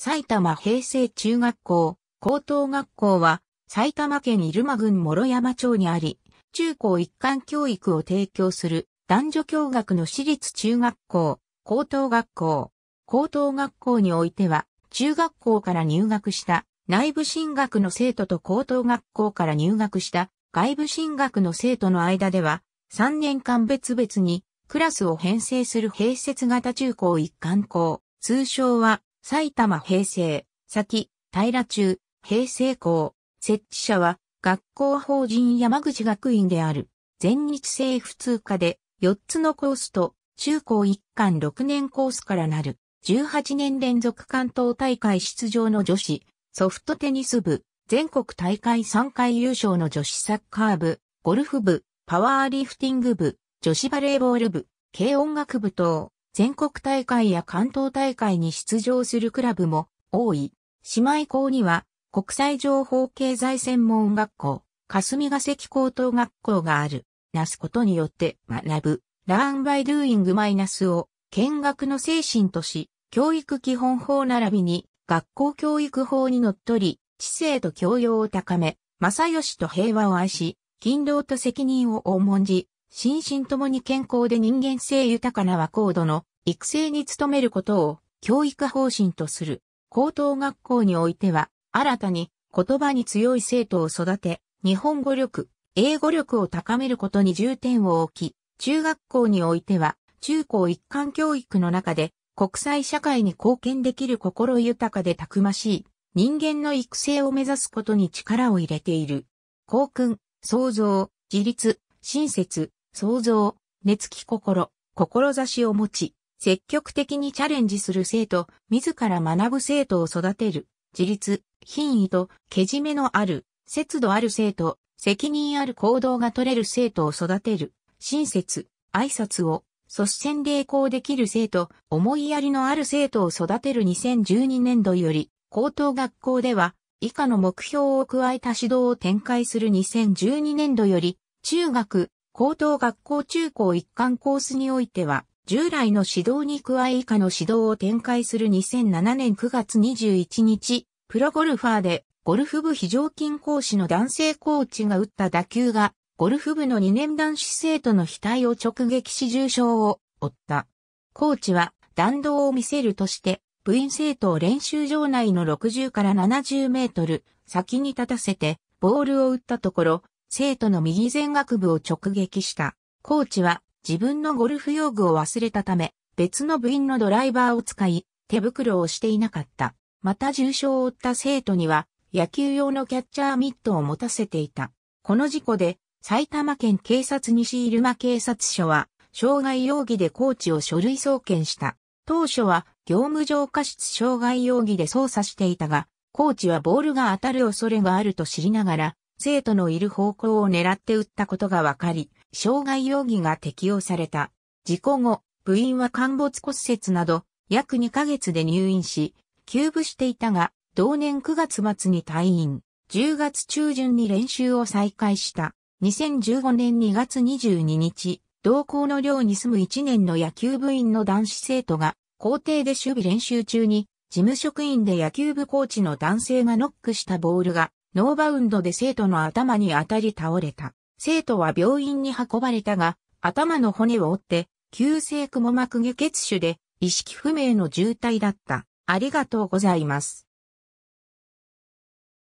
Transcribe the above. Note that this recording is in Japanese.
埼玉平成中学校、高等学校は、埼玉県入間郡諸山町にあり、中高一貫教育を提供する男女共学の私立中学校、高等学校。高等学校においては、中学校から入学した内部進学の生徒と高等学校から入学した外部進学の生徒の間では、3年間別々にクラスを編成する併設型中高一貫校、通称は埼玉平成、先、平中、平成校、設置者は、学校法人山口学院である。全日制普通科で、4つのコースと、中高一貫6年コースからなる、18年連続関東大会出場の女子、ソフトテニス部、全国大会3回優勝の女子サッカー部、ゴルフ部、パワーリフティング部、女子バレーボール部、軽音楽部等、全国大会や関東大会に出場するクラブも多い。姉妹校には国際情報経済専門学校、霞ヶ関高等学校がある。なすことによって学ぶ。learn by doing マイナスを見学の精神とし、教育基本法並びに学校教育法にのっとり、知性と教養を高め、正義と平和を愛し、勤労と責任を重んじ、心身ともに健康で人間性豊かな和高度の育成に努めることを教育方針とする。高等学校においては、新たに言葉に強い生徒を育て、日本語力、英語力を高めることに重点を置き、中学校においては、中高一貫教育の中で、国際社会に貢献できる心豊かでたくましい、人間の育成を目指すことに力を入れている。校訓、創造、自立、親切、創造、熱き心、志を持ち、積極的にチャレンジする生徒、自ら学ぶ生徒を育てる、自立、品位と、けじめのある、節度ある生徒、責任ある行動が取れる生徒を育てる、親切、挨拶を、率先励行できる生徒、思いやりのある生徒を育てる2012年度より、高等学校では、以下の目標を加えた指導を展開する2012年度より、中学、高等学校中高一貫コースにおいては、従来の指導に加え以下の指導を展開する2007年9月21日、プロゴルファーでゴルフ部非常勤講師の男性コーチが打った打球が、ゴルフ部の2年男子生徒の額を直撃し重傷を負った。コーチは弾道を見せるとして、部員生徒を練習場内の60から70メートル先に立たせて、ボールを打ったところ、生徒の右前学部を直撃した。コーチは自分のゴルフ用具を忘れたため、別の部員のドライバーを使い、手袋をしていなかった。また重傷を負った生徒には、野球用のキャッチャーミットを持たせていた。この事故で、埼玉県警察西入間警察署は、傷害容疑でコーチを書類送検した。当初は、業務上過失傷害容疑で捜査していたが、コーチはボールが当たる恐れがあると知りながら、生徒のいる方向を狙って撃ったことがわかり、傷害容疑が適用された。事故後、部員は陥没骨折など、約2ヶ月で入院し、休部していたが、同年9月末に退院、10月中旬に練習を再開した。2015年2月22日、同校の寮に住む1年の野球部員の男子生徒が、校庭で守備練習中に、事務職員で野球部コーチの男性がノックしたボールが、ノーバウンドで生徒の頭に当たり倒れた。生徒は病院に運ばれたが、頭の骨を折って、急性くも膜下血腫で、意識不明の重体だった。ありがとうございます。